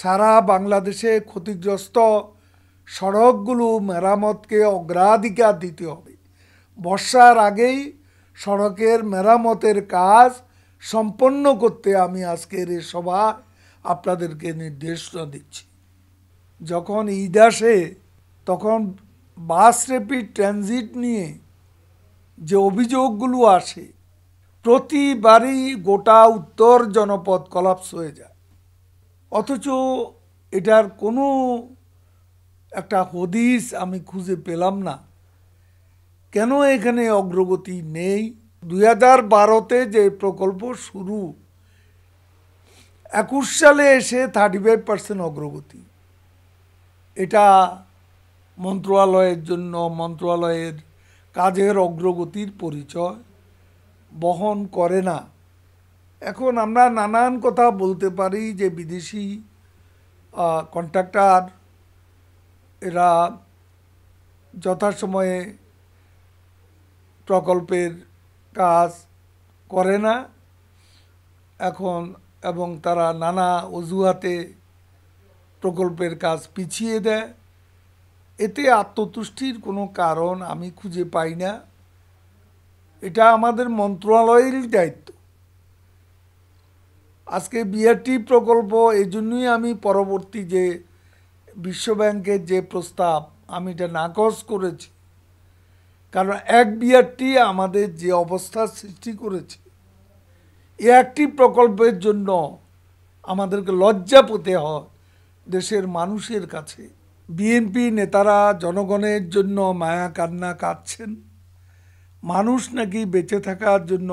সারা বাংলাদেশে ক্ষতিগ্রস্ত সড়কগুলো মেরামতকে অগ্রাধিকার দিতে হবে বর্ষার আগেই সড়কের মেরামতের কাজ সম্পন্ন করতে আমি আজকের এই সভা আপনাদেরকে নির্দেশনা দিচ্ছি যখন ঈদ আসে তখন বাস রেপিড ট্রানজিট নিয়ে যে অভিযোগগুলো আসে প্রতিবারই গোটা উত্তর জনপদ কলাপস হয়ে যায় অথচ এটার কোনো একটা হদিস আমি খুঁজে পেলাম না কেন এখানে অগ্রগতি নেই দুই হাজার বারোতে যে প্রকল্প শুরু একুশ সালে এসে থার্টি ফাইভ পার্সেন্ট অগ্রগতি এটা মন্ত্রণালয়ের জন্য মন্ত্রণালয়ের কাজের অগ্রগতির পরিচয় বহন করে না এখন আমরা নানান কথা বলতে পারি যে বিদেশি কন্ট্রাক্টার এরা যথাসময়ে প্রকল্পের কাজ করে না এখন এবং তারা নানা অজুহাতে প্রকল্পের কাজ পিছিয়ে দেয় এতে আত্মতুষ্টির কোনো কারণ আমি খুঁজে পাই না এটা আমাদের মন্ত্রণালয়েরই দায়িত্ব আজকে বিআরটি প্রকল্প এই জন্যই আমি পরবর্তী যে বিশ্বব্যাংকের যে প্রস্তাব আমি এটা নাকচ করেছি কারণ এক বিআরটি আমাদের যে অবস্থা সৃষ্টি করেছে এ একটি প্রকল্পের জন্য আমাদেরকে লজ্জা পেতে হয় দেশের মানুষের কাছে বিএনপি নেতারা জনগণের জন্য মায়া কান্না কাঁদছেন মানুষ নাকি বেঁচে থাকার জন্য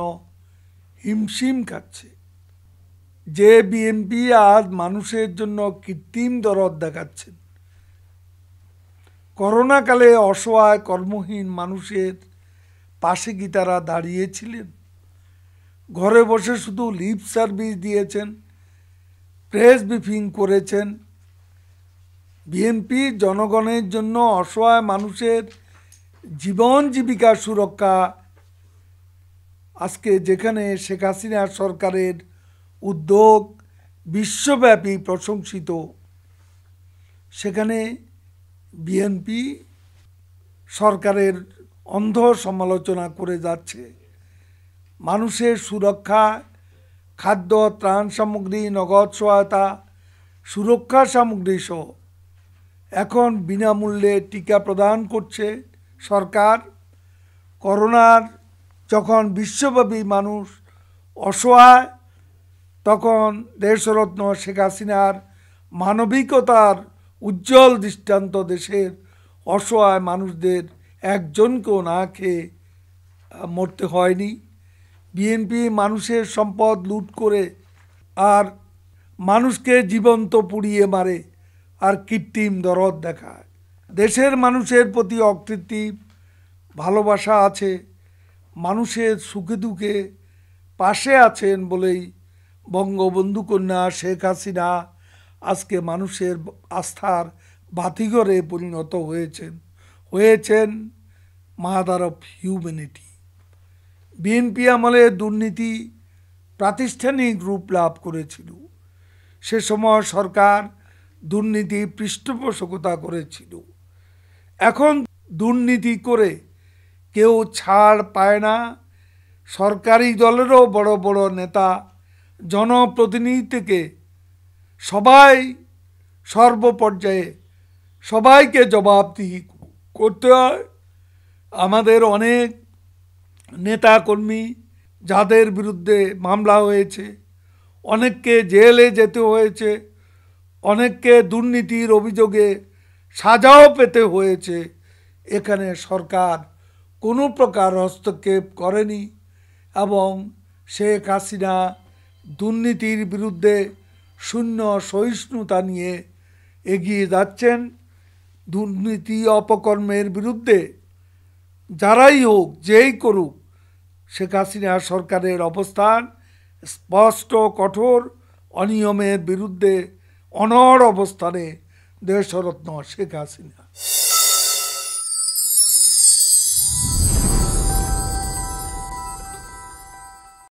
হিমশিম খাচ্ছে যে বিএনপি আজ মানুষের জন্য কৃত্রিম দরদ দেখাচ্ছেন করোনাকালে অসহায় কর্মহীন মানুষের পাশে কি তারা দাঁড়িয়েছিলেন ঘরে বসে শুধু লিপ সার্ভিস দিয়েছেন প্রেস ব্রিফিং করেছেন বিএনপি জনগণের জন্য অসহায় মানুষের জীবন জীবিকা সুরক্ষা আজকে যেখানে শেখ হাসিনা সরকারের উদ্যোগ বিশ্বব্যাপী প্রশংসিত সেখানে বিএনপি সরকারের অন্ধ সমালোচনা করে যাচ্ছে মানুষের সুরক্ষা খাদ্য ত্রাণ সামগ্রী নগদ সহায়তা সুরক্ষা সামগ্রী সহ এখন বিনামূল্যে টিকা প্রদান করছে সরকার করোনার যখন বিশ্বব্যাপী মানুষ অসহায় তখন দেশরত্ন শেখ হাসিনার মানবিকতার উজ্জ্বল দৃষ্টান্ত দেশের অসহায় মানুষদের একজনকেও না খেয়ে মরতে হয়নি বিএনপি মানুষের সম্পদ লুট করে আর মানুষকে জীবন্ত পুড়িয়ে মারে আর কৃত্রিম দরদ দেখায় দেশের মানুষের প্রতি অকৃত্রিম ভালোবাসা আছে মানুষের সুখে দুঃখে পাশে আছেন বলেই বঙ্গবন্ধু কন্যা শেখ হাসিনা আজকে মানুষের আস্থার বাতিঘরে পরিণত হয়েছেন হয়েছেন মাদার অফ হিউম্যানিটি বিএনপি আমলে দুর্নীতি প্রাতিষ্ঠানিক রূপ লাভ করেছিল সে সময় সরকার দুর্নীতি পৃষ্ঠপোষকতা করেছিল এখন দুর্নীতি করে কেউ ছাড় পায় না সরকারি দলেরও বড় বড় নেতা জনপ্রতিনিধি থেকে সবাই সর্বপর্যায়ে সবাইকে জবাবদিহি করতে হয় আমাদের অনেক নেতা কর্মী যাদের বিরুদ্ধে মামলা হয়েছে অনেককে জেলে যেতে হয়েছে অনেককে দুর্নীতির অভিযোগে সাজাও পেতে হয়েছে এখানে সরকার কোনো প্রকার হস্তক্ষেপ করেনি এবং শেখ হাসিনা দুর্নীতির বিরুদ্ধে শূন্য সহিষ্ণুতা নিয়ে এগিয়ে যাচ্ছেন দুর্নীতি অপকর্মের বিরুদ্ধে যারাই হোক যেই করুক শেখ হাসিনা সরকারের অবস্থান স্পষ্ট কঠোর অনিয়মের বিরুদ্ধে অনর অবস্থানে দেশরত্ন শেখ হাসিনা